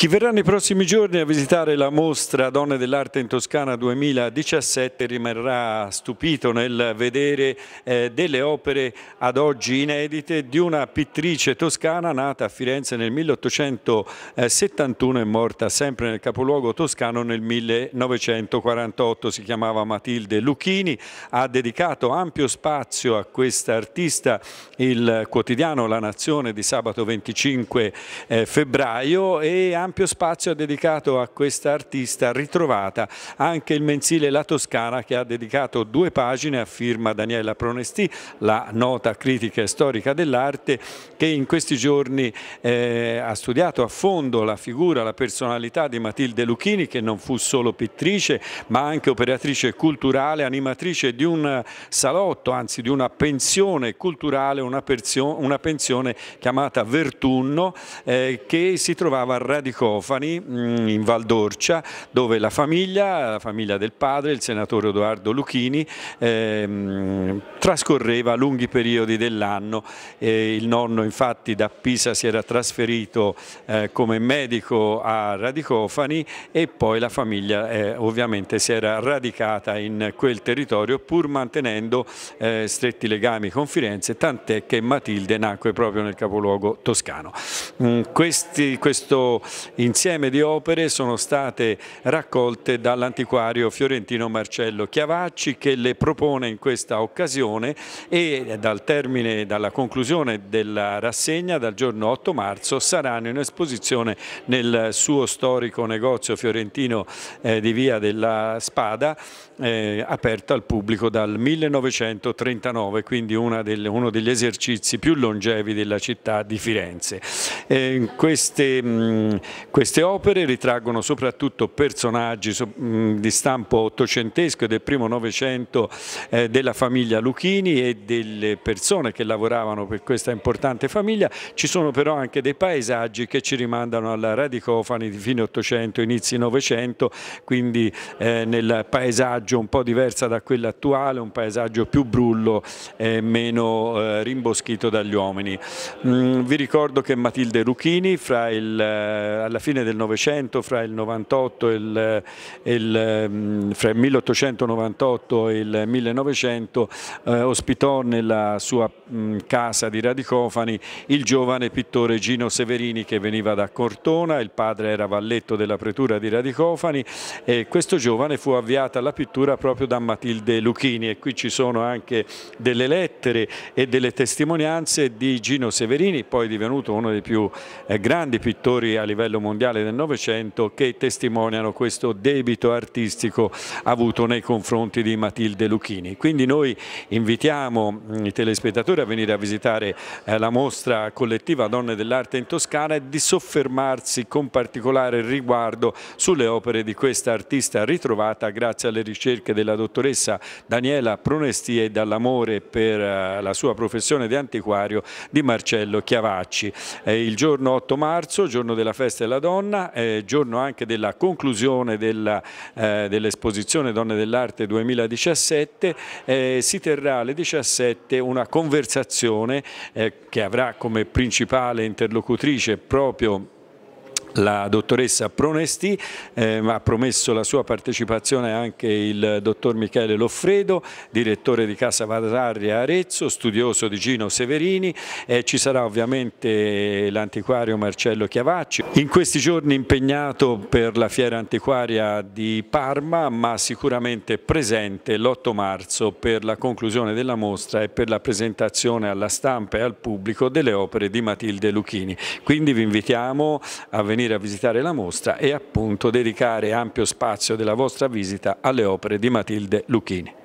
Chi verrà nei prossimi giorni a visitare la mostra Donne dell'Arte in Toscana 2017 rimarrà stupito nel vedere eh, delle opere ad oggi inedite di una pittrice toscana nata a Firenze nel 1871 e morta sempre nel capoluogo toscano nel 1948. Si chiamava Matilde Lucchini, ha dedicato ampio spazio a questa artista il quotidiano La Nazione di sabato 25 eh, febbraio e ha ampio spazio ha dedicato a questa artista ritrovata, anche il mensile La Toscana che ha dedicato due pagine a firma Daniela Pronesti, la nota critica e storica dell'arte che in questi giorni eh, ha studiato a fondo la figura, la personalità di Matilde Lucchini che non fu solo pittrice ma anche operatrice culturale, animatrice di un salotto, anzi di una pensione culturale, una, pensione chiamata Vertunno eh, che si trovava radicalmente Licofani, mm, in Val d'Orcia, dove la famiglia, la famiglia del padre, il senatore Edoardo Lucchini, ehm, trascorreva lunghi periodi dell'anno. il nonno infatti da Pisa si era trasferito eh, come medico a Radicofani e poi la famiglia eh, ovviamente si era radicata in quel territorio pur mantenendo eh, stretti legami con Firenze, tant'è che Matilde nacque proprio nel capoluogo toscano. Mm, questi, questo insieme di opere sono state raccolte dall'antiquario fiorentino Marcello Chiavacci che le propone in questa occasione e dal termine, dalla conclusione della rassegna dal giorno 8 marzo saranno in esposizione nel suo storico negozio fiorentino eh, di Via della Spada eh, aperto al pubblico dal 1939, quindi delle, uno degli esercizi più longevi della città di Firenze. Eh, queste mh, queste opere ritraggono soprattutto personaggi di stampo ottocentesco e del primo novecento eh, della famiglia Luchini e delle persone che lavoravano per questa importante famiglia. Ci sono però anche dei paesaggi che ci rimandano alla Radicofani di fine Ottocento, inizi Novecento, quindi eh, nel paesaggio un po' diversa da quello attuale, un paesaggio più brullo e meno eh, rimboschito dagli uomini. vi ricordo che Matilde Luchini fra il alla fine del Novecento, fra il 98 e il, il, mm, fra il 1898 e il 1900, eh, ospitò nella sua mh, mm, casa di Radicofani il giovane pittore Gino Severini che veniva da Cortona, il padre era valletto della pretura di Radicofani e questo giovane fu avviato alla pittura proprio da Matilde Lucchini e qui ci sono anche delle lettere e delle testimonianze di Gino Severini, poi divenuto uno dei più eh, grandi pittori a livello livello mondiale del Novecento che testimoniano questo debito artistico avuto nei confronti di Matilde Lucchini. Quindi noi invitiamo mm, i telespettatori a venire a visitare eh, la mostra collettiva Donne dell'Arte in Toscana e di soffermarsi con particolare riguardo sulle opere di questa artista ritrovata grazie alle ricerche della dottoressa Daniela Pronesti e dall'amore per eh, la sua professione di antiquario di Marcello Chiavacci. Il giorno 8 marzo, giorno della festa Festa della Donna, eh, giorno anche della conclusione eh, dell'esposizione dell Donne dell'Arte 2017, eh, si terrà alle 17 una conversazione eh, che avrà come principale interlocutrice proprio la dottoressa Pronesti, eh, ha promesso la sua partecipazione anche il dottor Michele Loffredo, direttore di Casa Varrarri a Arezzo, studioso di Gino Severini, eh, ci sarà ovviamente l'antiquario Marcello Chiavacci. In questi giorni impegnato per la fiera antiquaria di Parma, ma sicuramente presente l'8 marzo per la conclusione della mostra e per la presentazione alla stampa e al pubblico delle opere di Matilde Luchini. Quindi vi invitiamo a venire venire a visitare la mostra e appunto dedicare ampio spazio della vostra visita alle opere di Matilde Lucchini.